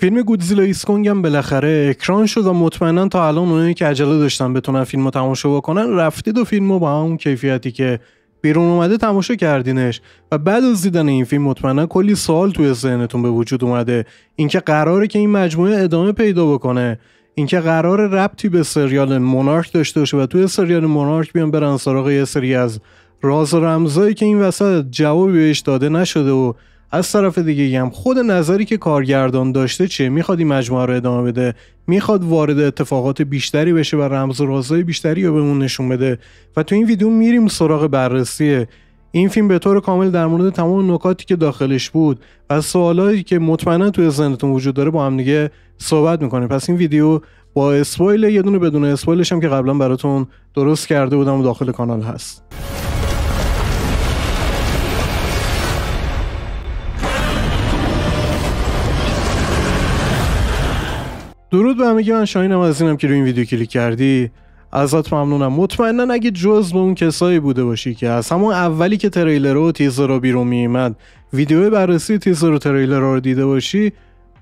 فیلم گودزیلا ایسکونگ هم بالاخره اکران شد و مطمئنا تا الان اونایی که عجله داشتن بتونن فیلم رو تماشا بکنن رفتید و فیلم رو با همون کیفیتی که بیرون اومده تماشا کردینش و بعد از دیدن این فیلم مطمئنا کلی سوال توی ذهنتون به وجود اومده اینکه قراره که این مجموعه ادامه پیدا بکنه اینکه قرار ربطی به سریال مونارک داشته باشه و توی سریال مونارک بیان برن سراغ یه سری از راز و رمزایی که این وسط جوابی بهش داده نشده و از طرف دیگه هم خود نظری که کارگردان داشته چه میخواد این مجموعه رو ادامه بده میخواد وارد اتفاقات بیشتری بشه و رمز و رازهای بیشتری رو بهمون نشون بده و تو این ویدیو میریم سراغ بررسی این فیلم به طور کامل در مورد تمام نکاتی که داخلش بود و سوالایی که مطمئنا توی ذهنتون وجود داره با هم دیگه صحبت میکنیم پس این ویدیو با اسپویل یه دونه بدون اسپویلش هم که قبلا براتون درست کرده بودم و داخل کانال هست درود به همگی من شاهینم از اینم که روی این ویدیو کلیک کردی ازت ممنونم مطمئنا اگه جز به اون کسایی بوده باشی که از همون اولی که تریلر و تیزر رو بیرون میمد ویدیو بررسی تیزر و تریلر رو دیده باشی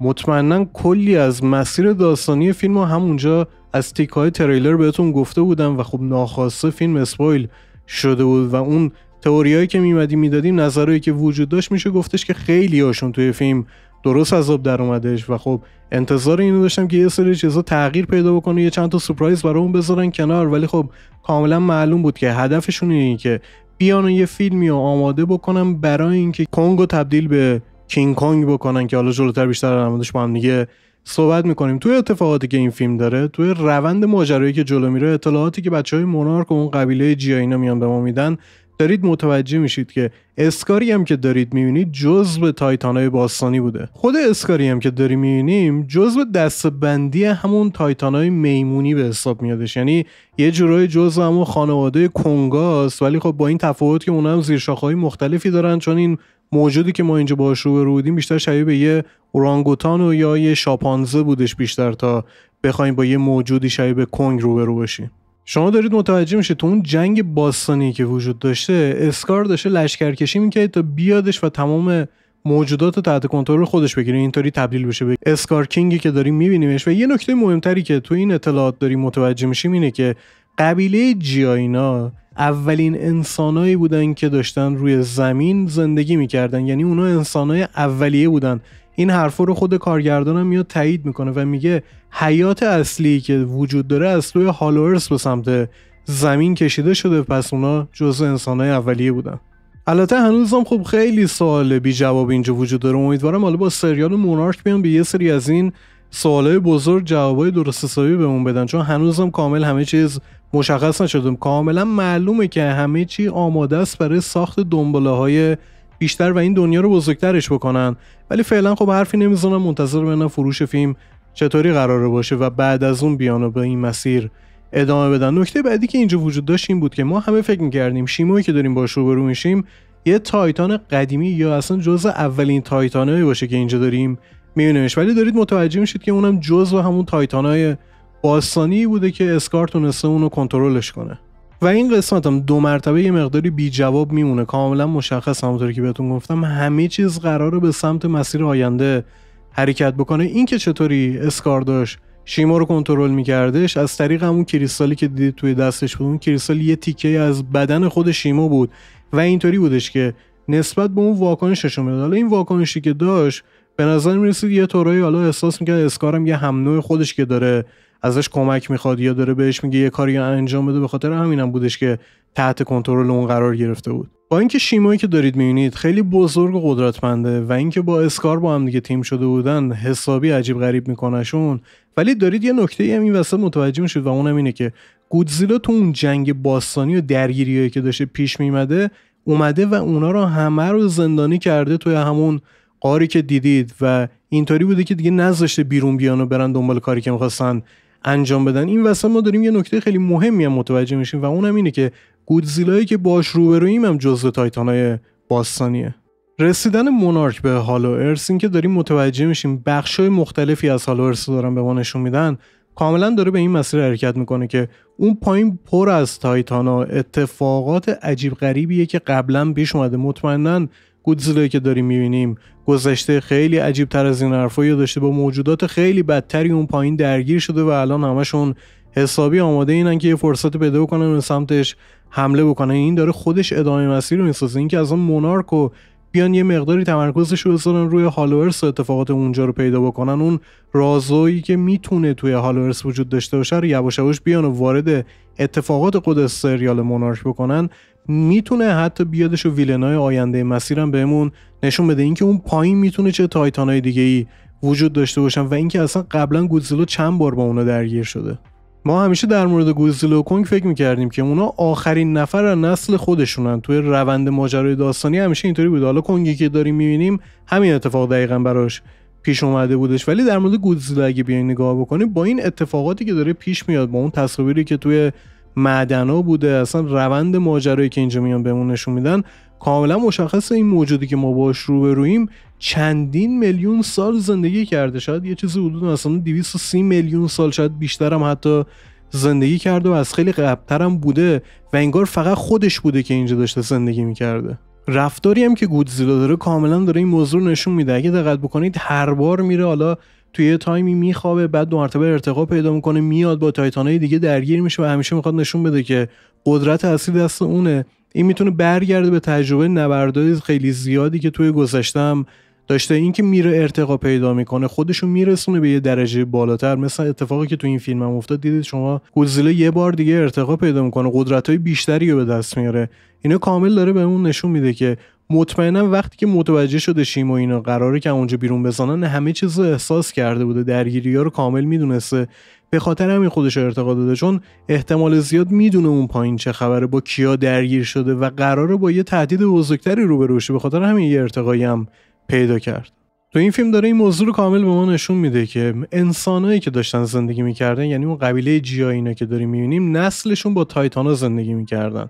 مطمئنا کلی از مسیر داستانی فیلم رو همونجا از تیک های تریلر بهتون گفته بودم و خب ناخواسته فیلم اسپویل شده بود و اون تئوریایی که میمدی میدادیم نظرهایی که وجود داشت میشه گفتش که خیلی هاشون توی فیلم درست از در اومدش و خب انتظار اینو داشتم که یه سری چیزا تغییر پیدا بکنه یه چند تا سورپرایز برامون بذارن کنار ولی خب کاملا معلوم بود که هدفشون اینه که بیان یه فیلمی رو آماده بکنم برای اینکه کنگو تبدیل به کینگ کنگ بکنن که حالا جلوتر بیشتر در موردش با هم دیگه صحبت میکنیم توی اتفاقاتی که این فیلم داره توی روند ماجرایی که جلو میره اطلاعاتی که بچه های مونارک اون قبیله جیاینا میان به ما میدن دارید متوجه میشید که اسکاری هم که دارید میبینید جزء تایتانای باستانی بوده خود اسکاری هم که داریم میبینیم جزء دستبندی همون تایتانای میمونی به حساب میادش یعنی یه جورای جزء همون خانواده کنگاست ولی خب با این تفاوت که اونا هم های مختلفی دارن چون این موجودی که ما اینجا باش رو بودیم بیشتر شبیه به یه اورانگوتان و یا یه شاپانزه بودش بیشتر تا بخوایم با یه موجودی شبیه به کنگ روبرو بشیم شما دارید متوجه میشه تو اون جنگ باستانی که وجود داشته اسکار داشته لشکرکشی میکرد تا بیادش و تمام موجودات تحت کنترل خودش بگیره اینطوری تبدیل بشه به اسکار کینگی که داریم میبینیمش و یه نکته مهمتری که تو این اطلاعات داریم متوجه میشیم اینه که قبیله جیاینا اولین انسانایی بودن که داشتن روی زمین زندگی میکردن یعنی اونا انسانای اولیه بودن این حرفا رو خود کارگردانم میاد تایید میکنه و میگه حیات اصلی که وجود داره از توی هالورس به سمت زمین کشیده شده پس اونا جزء انسانهای اولیه بودن البته هنوزم خب خیلی سوال بی جواب اینجا وجود داره امیدوارم حالا با سریال مونارک بیان به یه سری از این سوالای بزرگ جوابای درست حسابی بهمون بدن چون هنوزم کامل همه چیز مشخص نشده کاملا معلومه که همه چی آماده است برای ساخت دنباله های بیشتر و این دنیا رو بزرگترش بکنن ولی فعلا خب حرفی نمیزنم منتظر بنم فروش فیلم چطوری قراره باشه و بعد از اون بیان و به این مسیر ادامه بدن نکته بعدی که اینجا وجود داشت این بود که ما همه فکر میکردیم شیمایی که داریم باش روبرو میشیم یه تایتان قدیمی یا اصلا جزء اولین تایتانهایی باشه که اینجا داریم میبینیمش ولی دارید متوجه میشید که اونم جزء همون تایتانای باستانی بوده که اسکار تونسته اونو کنترلش کنه و این قسمت هم دو مرتبه یه مقداری بی جواب میمونه کاملا مشخص همونطور که بهتون گفتم همه چیز قراره به سمت مسیر آینده حرکت بکنه این که چطوری اسکار داشت شیما رو کنترل میکردش از طریق همون کریستالی که دیدید توی دستش بود اون کریستال یه تیکه از بدن خود شیما بود و اینطوری بودش که نسبت به اون واکنش نشون حالا این واکنشی که داشت به نظر میرسید یه طورایی حالا احساس میکرد اسکارم یه هم نوع خودش که داره ازش کمک میخواد یا داره بهش میگه یه کاری انجام بده به خاطر همینم بودش که تحت کنترل اون قرار گرفته بود با اینکه شیمایی که دارید میبینید خیلی بزرگ و قدرتمنده و اینکه با اسکار با هم دیگه تیم شده بودن حسابی عجیب غریب میکنشون ولی دارید یه نکته ای همین وسط متوجه میشید و اونم اینه که گودزیلا تو اون جنگ باستانی و درگیریایی که داشته پیش میمده اومده و اونا رو همه رو زندانی کرده توی همون قاری که دیدید و اینطوری بوده که دیگه نذاشته بیرون بیان و برن دنبال کاری که میخواستن انجام بدن این وسط ما داریم یه نکته خیلی مهمی هم متوجه میشیم و اونم اینه که گودزیلایی که باش روبرویم هم جزء تایتانای باستانیه رسیدن مونارک به هالو ارس این که داریم متوجه میشیم بخشای مختلفی از هالو رو دارن به ما نشون میدن کاملا داره به این مسیر حرکت میکنه که اون پایین پر از تایتانا اتفاقات عجیب غریبیه که قبلا پیش اومده مطمئنا گودزیلایی که داریم میبینیم گذشته خیلی عجیب تر از این حرفایی داشته با موجودات خیلی بدتری اون پایین درگیر شده و الان همشون حسابی آماده اینن که یه فرصت پیدا بکنن به سمتش حمله بکنن این داره خودش ادامه مسیر رو میسازه اینکه از اون مونارک و بیان یه مقداری تمرکزش رو بذارن روی هالورس و اتفاقات اونجا رو پیدا بکنن اون رازایی که میتونه توی هالوورس وجود داشته باشه رو یواش بیان و وارد اتفاقات خود سریال مونارک بکنن میتونه حتی بیادش و ویلنای آینده مسیرم بهمون نشون بده اینکه اون پایین میتونه چه های دیگه ای وجود داشته باشن و اینکه اصلا قبلا گودزیلا چند بار با اونا درگیر شده ما همیشه در مورد گودزیلا و کنگ فکر میکردیم که اونا آخرین نفر از نسل خودشونن توی روند ماجرای داستانی همیشه اینطوری بود حالا کنگی که داریم میبینیم همین اتفاق دقیقا براش پیش اومده بودش ولی در مورد گودزیلا اگه بیاین نگاه بکنیم با این اتفاقاتی که داره پیش میاد با اون تصاویری که توی معدنا بوده اصلا روند ماجرایی که اینجا میان بهمون نشون میدن کاملا مشخص این موجودی که ما باش رویم چندین میلیون سال زندگی کرده شاید یه چیزی حدود مثلا 230 میلیون سال شاید بیشتر هم حتی زندگی کرده و از خیلی قبلتر هم بوده و انگار فقط خودش بوده که اینجا داشته زندگی میکرده رفتاری هم که گودزیلا داره کاملا داره این موضوع نشون میده اگه دقت بکنید هر بار میره حالا توی یه تایمی میخوابه بعد دو مرتبه ارتقا پیدا میکنه میاد با تایتانای دیگه درگیر میشه و همیشه میخواد نشون بده که قدرت اصلی دست اونه این میتونه برگرده به تجربه نبردای خیلی زیادی که توی گذشتم داشته این که میره ارتقا پیدا میکنه خودشون میرسونه به یه درجه بالاتر مثل اتفاقی که تو این فیلم هم افتاد دیدید شما گوزیله یه بار دیگه ارتقا پیدا میکنه قدرت های بیشتری رو به دست میاره اینو کامل داره به اون نشون میده که مطمئنا وقتی که متوجه شده شیم و اینا قراره که اونجا بیرون بزنن همه چیز رو احساس کرده بوده درگیری ها رو کامل میدونسته به خاطر همین خودش ارتقا داده چون احتمال زیاد میدونه اون پایین چه خبره با کیا درگیر شده و قراره با یه تهدید بزرگتری روبرو شه به خاطر همین یه ارتقایی هم پیدا کرد تو این فیلم داره این موضوع رو کامل به ما نشون میده که انسانایی که داشتن زندگی میکردن یعنی اون قبیله جیا اینا که داریم میبینیم نسلشون با تایتانا زندگی میکردن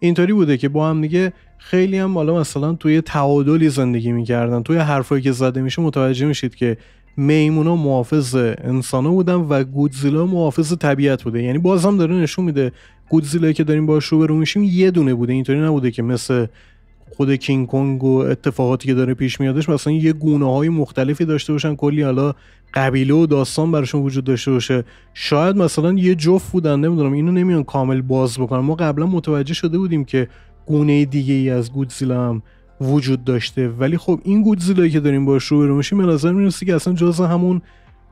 اینطوری بوده که با هم دیگه خیلی هم حالا مثلا توی تعادلی زندگی میکردن توی حرفایی که زده میشه متوجه میشید که میمونا محافظ انسانه بودن و گودزیلا محافظ طبیعت بوده یعنی باز هم داره نشون میده گودزیلا که داریم باش رو میشیم یه دونه بوده اینطوری نبوده که مثل خود کینگ کونگ و اتفاقاتی که داره پیش میادش مثلا یه گونه های مختلفی داشته باشن کلی حالا قبیله و داستان براشون وجود داشته باشه شاید مثلا یه جفت بودن نمیدونم اینو نمیان کامل باز بکنن ما قبلا متوجه شده بودیم که گونه دیگه ای از گودزیلا هم وجود داشته ولی خب این گودزیلایی که داریم باش روبرو میشیم به نظر میرسه که اصلا جز همون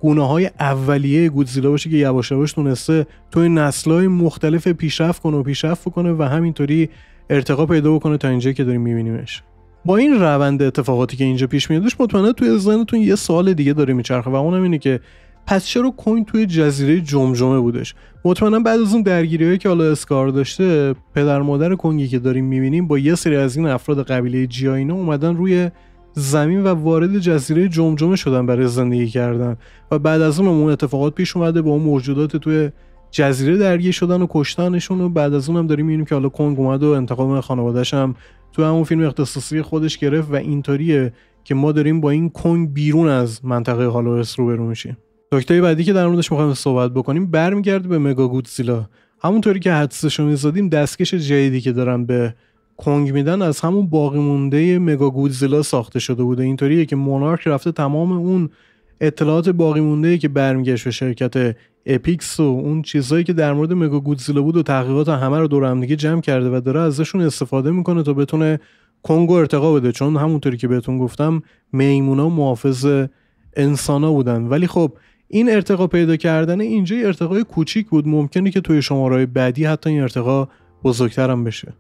گونه های اولیه گودزیلا باشه که یواش یواش تونسته توی نسل های مختلف پیشرفت کنه و پیشرفت کنه و همینطوری ارتقا پیدا بکنه تا اینجا که داریم میبینیمش با این روند اتفاقاتی که اینجا پیش میادش مطمئنا توی ذهنتون یه سوال دیگه داره میچرخه و اونم اینه که پس چرا کوین توی جزیره جمجمه بودش مطمئنا بعد از اون درگیریهایی که حالا اسکار داشته پدر مادر کنگی که داریم میبینیم با یه سری از این افراد قبیله جیاینا اومدن روی زمین و وارد جزیره جمجمه شدن برای زندگی کردن و بعد از اون اون اتفاقات پیش اومده با اون موجودات توی جزیره درگیر شدن و کشتنشون و بعد از اونم داریم میبینیم که حالا کنگ اومد و انتقام خانوادهش هم تو همون فیلم اختصاصی خودش گرفت و اینطوریه که ما داریم با این کنگ بیرون از منطقه هالوس روبرو میشیم نکته بعدی که در موردش میخوایم صحبت بکنیم برمیگرده به مگا گودزیلا همونطوری که حدسش رو میزدیم دستکش جدیدی که دارن به کنگ میدن از همون باقی مونده مگا گودزیلا ساخته شده بوده اینطوریه که مونارک رفته تمام اون اطلاعات باقی مونده که برمیگشت به شرکت اپیکس و اون چیزهایی که در مورد مگا گودزیلا بود و تحقیقات همه رو دور هم دیگه جمع کرده و داره ازشون استفاده میکنه تا بتونه کنگو ارتقا بده چون همونطوری که بهتون گفتم میمونا محافظ انسانا بودن ولی خب این ارتقا پیدا کردن اینجا ارتقای کوچیک بود ممکنه که توی شماره بعدی حتی این ارتقا بزرگتر هم بشه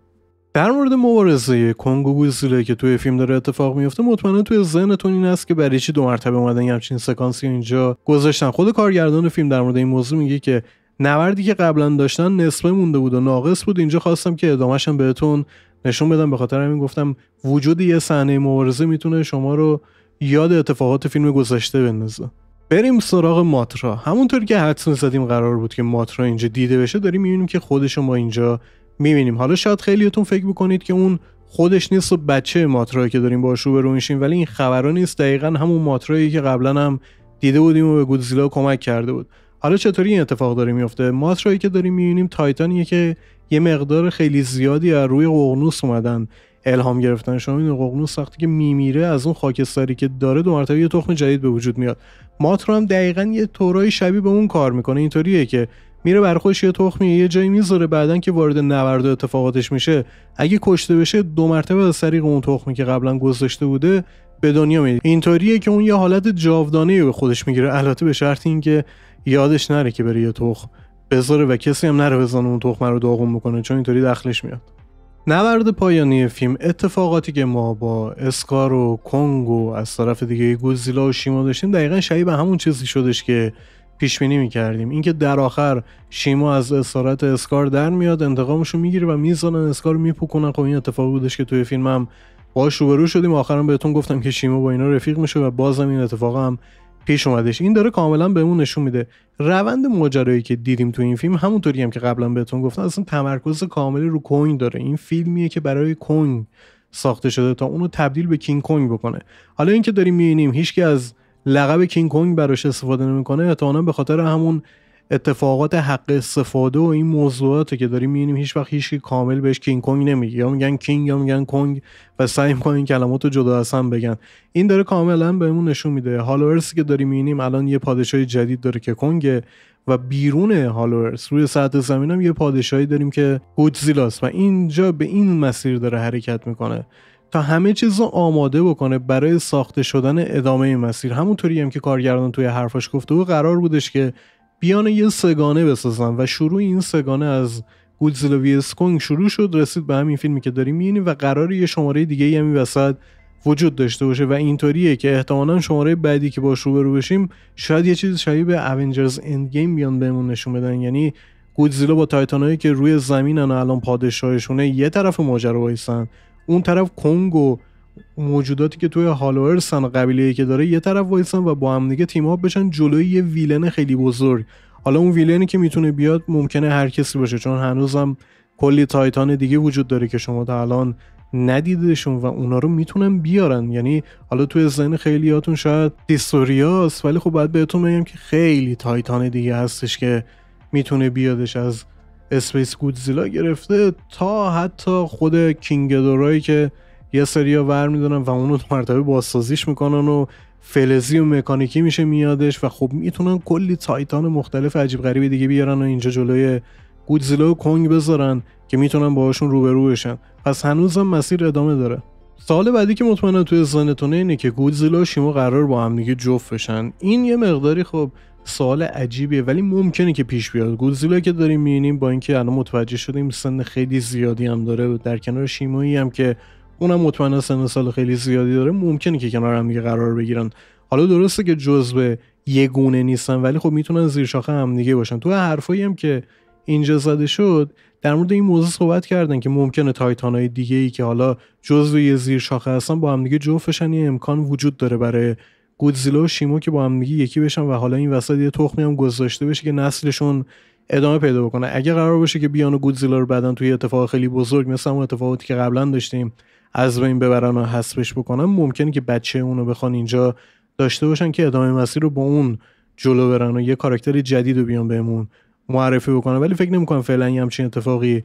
در مورد مبارزه کنگو گوزیله که توی فیلم داره اتفاق میفته مطمئنا توی ذهنتون این است که برای چی دو مرتبه اومدن یه همچین سکانسی اینجا گذاشتن خود کارگردان فیلم در مورد این موضوع میگه که نوردی که قبلا داشتن نصفه مونده بود و ناقص بود اینجا خواستم که ادامهشم بهتون نشون بدم به خاطر همین گفتم وجود یه صحنه مبارزه میتونه شما رو یاد اتفاقات فیلم گذشته بندازه بریم سراغ ماترا همونطور که حدس زدیم قرار بود که ماترا اینجا دیده بشه داریم میبینیم که خودش ما اینجا میبینیم حالا شاید خیلیتون فکر بکنید که اون خودش نیست و بچه ماترایی که داریم باش روبرو میشیم ولی این خبرها نیست دقیقا همون ماترایی که قبلا هم دیده بودیم و به گودزیلا کمک کرده بود حالا چطوری این اتفاق داره میفته ماترایی که داریم میبینیم تایتانیه که یه مقدار خیلی زیادی از روی ققنوس اومدن الهام گرفتن شما این ققنوس وقتی که میمیره از اون خاکستری که داره دو یه تخم جدید به وجود میاد ماترا هم دقیقا یه تورای شبیه به اون کار میکنه اینطوریه که میره بر خودش یه تخمی یه جایی میذاره بعدا که وارد نبرد اتفاقاتش میشه اگه کشته بشه دو مرتبه از طریق اون تخمی که قبلا گذاشته بوده به دنیا میده اینطوریه که اون یه حالت جاودانه به خودش میگیره البته به شرط اینکه یادش نره که بره یه تخم بذاره و کسی هم نره بزنه اون تخمه رو داغون بکنه چون اینطوری دخلش میاد نبرد پایانی فیلم اتفاقاتی که ما با اسکار و کنگ از طرف دیگه گوزیلا و شیما داشتیم دقیقا شبیه به همون چیزی شدش که پیش بینی میکردیم اینکه در آخر شیما از اسارت اسکار در میاد رو میگیره و میزنن اسکار میپکنن خب این اتفاق بودش که توی فیلم هم باش روبرو شدیم آخرم بهتون گفتم که شیما با اینا رفیق میشه و بازم این اتفاق هم پیش اومدش این داره کاملا بهمون نشون میده روند ماجرایی که دیدیم تو این فیلم همونطوری هم که قبلا بهتون گفتم اصلا تمرکز کاملی رو کوین داره این فیلمیه که برای کوین ساخته شده تا اونو تبدیل به کینگ کوین بکنه حالا اینکه داریم میبینیم هیچکی از لقب کینگ کنگ براش استفاده نمیکنه احتمالا به خاطر همون اتفاقات حق استفاده و این موضوعات که داریم میبینیم هیچ وقت هیچ کامل بهش کینگ کونگ نمیگه یا میگن کینگ یا میگن کنگ و سعی میکنن این کلمات رو جدا از هم بگن این داره کاملا بهمون نشون میده هالورس که داریم میبینیم الان یه پادشاه جدید داره که کنگه و بیرون هالورس روی سطح زمینم یه پادشاهی داریم که گودزیلاس و اینجا به این مسیر داره حرکت میکنه تا همه چیز رو آماده بکنه برای ساخته شدن ادامه مسیر همونطوری هم که کارگردان توی حرفاش گفته و قرار بودش که بیان یه سگانه بسازن و شروع این سگانه از گودزیلا وی اسکونگ شروع شد رسید به همین فیلمی که داریم میبینیم و قرار یه شماره دیگه یه وسط وجود داشته باشه و اینطوریه که احتمالا شماره بعدی که باش روبرو بشیم شاید یه چیز شبیه به اونجرز اند گیم بیان بهمون نشون بدن یعنی گودزیلا با تایتانایی که روی زمینن و الان پادشاهشونه یه طرف ماجرا وایسن اون طرف کنگو موجوداتی که توی هالوئرسن قبیله که داره یه طرف وایسن و با هم دیگه تیم بشن جلوی یه ویلن خیلی بزرگ حالا اون ویلنی که میتونه بیاد ممکنه هر کسی باشه چون هنوزم کلی تایتان دیگه وجود داره که شما تا الان ندیدشون و اونا رو میتونن بیارن یعنی حالا توی ذهن خیلیاتون شاید دیستوریاست ولی خب باید بهتون بگم که خیلی تایتان دیگه هستش که میتونه بیادش از اسپیس گودزیلا گرفته تا حتی خود کینگ دورایی که یه ها ور میدونن و اونو مرتبه بازسازیش میکنن و فلزی و مکانیکی میشه میادش و خب میتونن کلی تایتان مختلف عجیب غریب دیگه بیارن و اینجا جلوی گودزیلا و کنگ بذارن که میتونن باهاشون روبرو بشن پس هنوزم مسیر ادامه داره سال بعدی که مطمئنا توی ذهنتونه اینه که گودزیلا و شیما قرار با هم دیگه جفت بشن این یه مقداری خب سوال عجیبیه ولی ممکنه که پیش بیاد گودزیلا که داریم میبینیم با اینکه الان متوجه شدیم سن خیلی زیادی هم داره در کنار شیمایی هم که اونم مطمئنا سن سال خیلی زیادی داره ممکنه که کنار هم قرار بگیرن حالا درسته که جزء گونه نیستن ولی خب میتونن زیر شاخه هم دیگه باشن تو حرفایی هم که اینجا زده شد در مورد این موضوع صحبت کردن که ممکنه تایتان های دیگه ای که حالا جزء یه زیر شاخه هستن با هم دیگه جفتشن امکان وجود داره برای گودزیلا و شیمو که با هم دیگه یکی بشن و حالا این وسط یه تخمی هم گذاشته بشه که نسلشون ادامه پیدا بکنه اگه قرار باشه که بیان و گودزیلا رو بعدا توی اتفاق خیلی بزرگ مثل اون اتفاقاتی که قبلا داشتیم از بین ببرن و حسبش بکنن ممکنه که بچه اونو بخوان اینجا داشته باشن که ادامه مسیر رو با اون جلو برن و یه کاراکتر جدید رو بیان بهمون معرفی بکنن ولی فکر نمیکنم فعلا یه همچین اتفاقی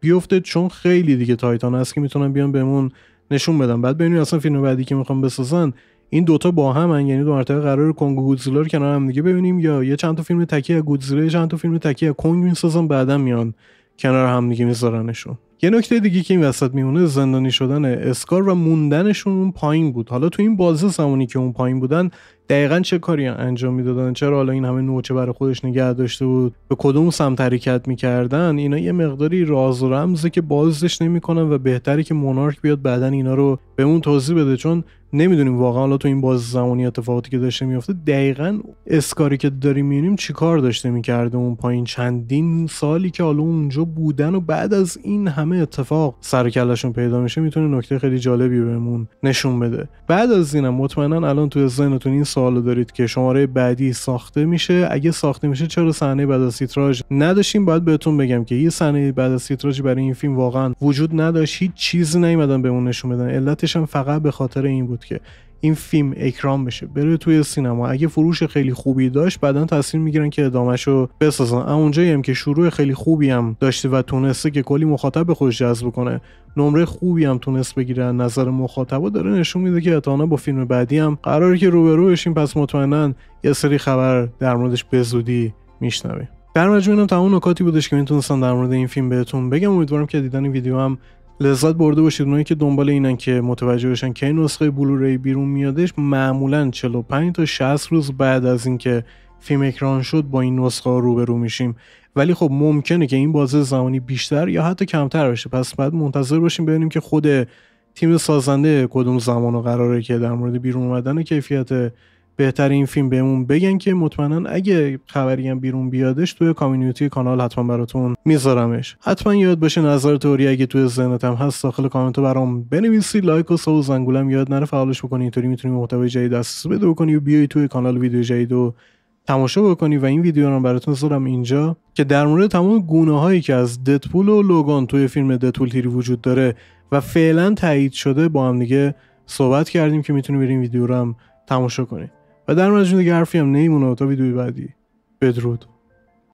بیفته چون خیلی دیگه تایتان هست که میتونن بیان بهمون نشون بدن بعد ببینیم اصلا فیلم بعدی که میخوام بسازن این دوتا با هم یعنی دو مرتبه قرار کنگ گودزیلا رو کنار هم دیگه ببینیم یا یه چند تا فیلم تکی از گودزیلا چند تا فیلم تکی از کنگ میسازن بعدا میان کنار هم دیگه میذارنشون یه نکته دیگه که این وسط میمونه زندانی شدن اسکار و موندنشون اون پایین بود حالا تو این بازه زمانی که اون پایین بودن دقیقا چه کاری انجام میدادن چرا حالا این همه نوچه برای خودش نگه داشته بود به کدوم سمت حرکت میکردن اینا یه مقداری راز و رمزه که بازش نمیکنن و بهتره که مونارک بیاد بعدا اینا رو به اون توضیح بده چون نمیدونیم واقعا حالا تو این باز زمانی اتفاقاتی که داشته میافته دقیقا اسکاری که داریم میبینیم چیکار داشته میکرده اون پایین چندین سالی که حالا اونجا بودن و بعد از این همه اتفاق سر پیدا میشه میتونه نکته خیلی جالبی بهمون نشون بده بعد از اینم مطمئنا الان تو ذهنتون این سوالو دارید که شماره بعدی ساخته میشه اگه ساخته میشه چرا صحنه بعد از تیتراژ نداشتیم باید بهتون بگم که یه صحنه بعد از تیتراژ برای این فیلم واقعا وجود نداشت هیچ چیزی نیومدن بهمون نشون بدن علتش هم فقط به خاطر این بود که این فیلم اکرام بشه بره توی سینما اگه فروش خیلی خوبی داشت بعدا تصمیم میگیرن که ادامهش رو بسازن اما اونجایی هم که شروع خیلی خوبی هم داشته و تونسته که کلی مخاطب به خودش جذب کنه نمره خوبی هم تونست بگیره نظر مخاطبا داره نشون میده که اتانا با فیلم بعدی هم قراره که روبرو بشیم پس مطمئنا یه سری خبر در موردش به زودی میشنویم در مجموع اینم تمام نکاتی بودش که میتونستم در مورد این فیلم بهتون بگم امیدوارم که دیدن ویدیو هم لذت برده باشید اونایی که دنبال اینن که متوجه بشن که این نسخه بلوری بیرون میادش معمولا 45 تا 60 روز بعد از اینکه فیلم اکران شد با این نسخه ها روبرو میشیم ولی خب ممکنه که این بازه زمانی بیشتر یا حتی کمتر باشه پس بعد منتظر باشیم ببینیم که خود تیم سازنده کدوم زمان و قراره که در مورد بیرون اومدن کیفیت بهتر این فیلم بهمون بگن که مطمئنا اگه خبری بیرون بیادش توی کامیونیتی کانال حتما براتون میذارمش حتما یاد باشه نظر توری اگه توی ذهنتم هست داخل کامنتو برام بنویسی لایک و سو زنگولم یاد نره فعالش بکنی اینطوری میتونی محتوای جدید دست بده بکنی و بیای توی کانال ویدیو جدید و تماشا بکنی و این ویدیو رو براتون زدم اینجا که در مورد تمام گونه هایی که از ددپول و لوگان توی فیلم ددپول تیری وجود داره و فعلا تایید شده با هم دیگه صحبت کردیم که میتونی بریم ویدیو رو تماشا کنید و در مجموع دیگه حرفی هم نیمونه تا ویدیوی بعدی بدرود